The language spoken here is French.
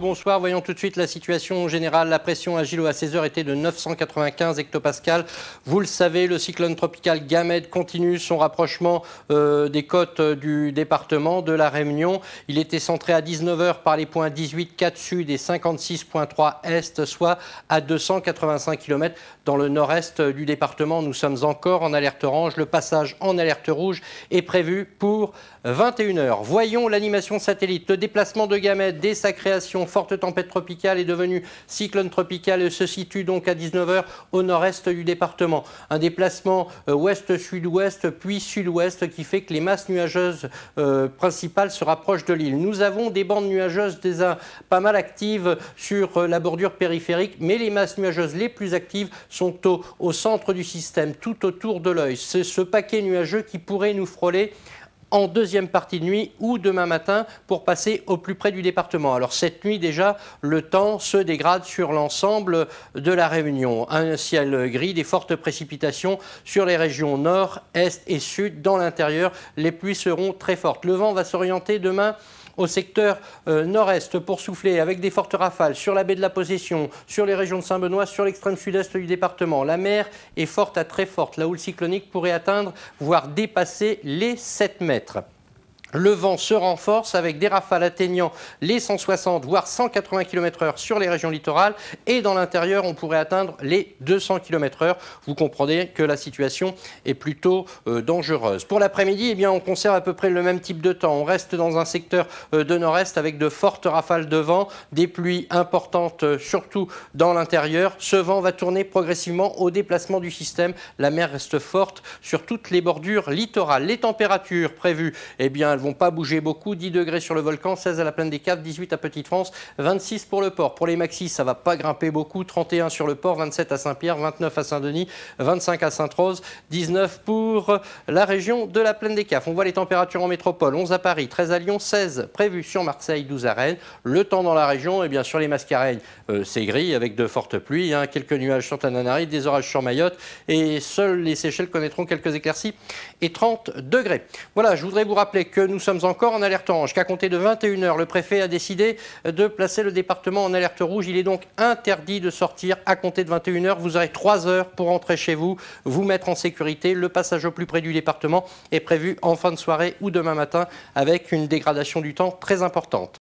bonsoir. Voyons tout de suite la situation générale. La pression à Gilo à 16h était de 995 hectopascales. Vous le savez, le cyclone tropical Gamed continue son rapprochement euh, des côtes euh, du département de la Réunion. Il était centré à 19h par les points 18, 4 sud et 56.3 est, soit à 285 km dans le nord-est euh, du département. Nous sommes encore en alerte orange. Le passage en alerte rouge est prévu pour 21h. Voyons l'animation satellite. Le déplacement de Gamed dès sa création forte tempête tropicale est devenue cyclone tropical et se situe donc à 19h au nord-est du département. Un déplacement euh, ouest-sud-ouest puis sud-ouest qui fait que les masses nuageuses euh, principales se rapprochent de l'île. Nous avons des bandes nuageuses déjà pas mal actives sur euh, la bordure périphérique, mais les masses nuageuses les plus actives sont au centre du système, tout autour de l'œil. C'est ce paquet nuageux qui pourrait nous frôler en deuxième partie de nuit ou demain matin pour passer au plus près du département. Alors cette nuit déjà, le temps se dégrade sur l'ensemble de la Réunion. Un ciel gris, des fortes précipitations sur les régions nord, est et sud. Dans l'intérieur, les pluies seront très fortes. Le vent va s'orienter demain au secteur euh, nord-est pour souffler avec des fortes rafales sur la baie de la Possession, sur les régions de Saint-Benoît, sur l'extrême sud-est du département. La mer est forte à très forte. La houle cyclonique pourrait atteindre, voire dépasser les 7 mètres. Le vent se renforce avec des rafales atteignant les 160 voire 180 km/h sur les régions littorales et dans l'intérieur on pourrait atteindre les 200 km/h. Vous comprenez que la situation est plutôt euh, dangereuse. Pour l'après-midi, eh bien on conserve à peu près le même type de temps. On reste dans un secteur euh, de nord-est avec de fortes rafales de vent, des pluies importantes euh, surtout dans l'intérieur. Ce vent va tourner progressivement au déplacement du système. La mer reste forte sur toutes les bordures littorales. Les températures prévues, eh bien vont pas bouger beaucoup. 10 degrés sur le volcan, 16 à la plaine des Caves, 18 à Petite-France, 26 pour le port. Pour les maxis, ça va pas grimper beaucoup. 31 sur le port, 27 à Saint-Pierre, 29 à Saint-Denis, 25 à Sainte-Rose, 19 pour la région de la plaine des Caves. On voit les températures en métropole. 11 à Paris, 13 à Lyon, 16 prévues sur Marseille, 12 à Rennes. Le temps dans la région, et eh bien sur les Mascareignes, euh, c'est gris avec de fortes pluies, hein. quelques nuages sur Tananarive, des orages sur Mayotte et seules les Seychelles connaîtront quelques éclaircies et 30 degrés. Voilà, je voudrais vous rappeler que nous sommes encore en alerte orange. Qu'à compter de 21h, le préfet a décidé de placer le département en alerte rouge. Il est donc interdit de sortir à compter de 21h. Vous aurez 3 heures pour rentrer chez vous, vous mettre en sécurité. Le passage au plus près du département est prévu en fin de soirée ou demain matin avec une dégradation du temps très importante.